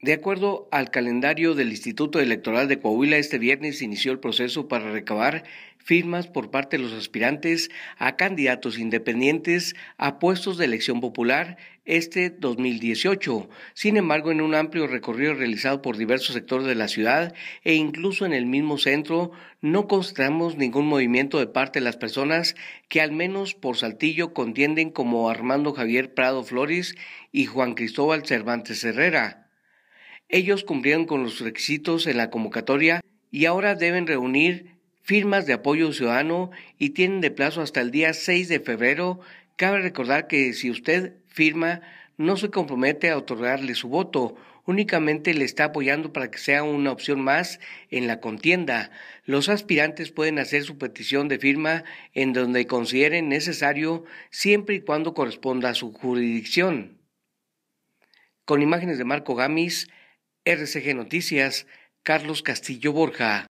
De acuerdo al calendario del Instituto Electoral de Coahuila, este viernes inició el proceso para recabar firmas por parte de los aspirantes a candidatos independientes a puestos de elección popular este 2018. Sin embargo, en un amplio recorrido realizado por diversos sectores de la ciudad e incluso en el mismo centro, no constamos ningún movimiento de parte de las personas que al menos por Saltillo contienden como Armando Javier Prado Flores y Juan Cristóbal Cervantes Herrera. Ellos cumplieron con los requisitos en la convocatoria y ahora deben reunir firmas de apoyo ciudadano y tienen de plazo hasta el día 6 de febrero. Cabe recordar que si usted firma, no se compromete a otorgarle su voto, únicamente le está apoyando para que sea una opción más en la contienda. Los aspirantes pueden hacer su petición de firma en donde consideren necesario siempre y cuando corresponda a su jurisdicción. Con imágenes de Marco Gamis, RCG Noticias, Carlos Castillo Borja.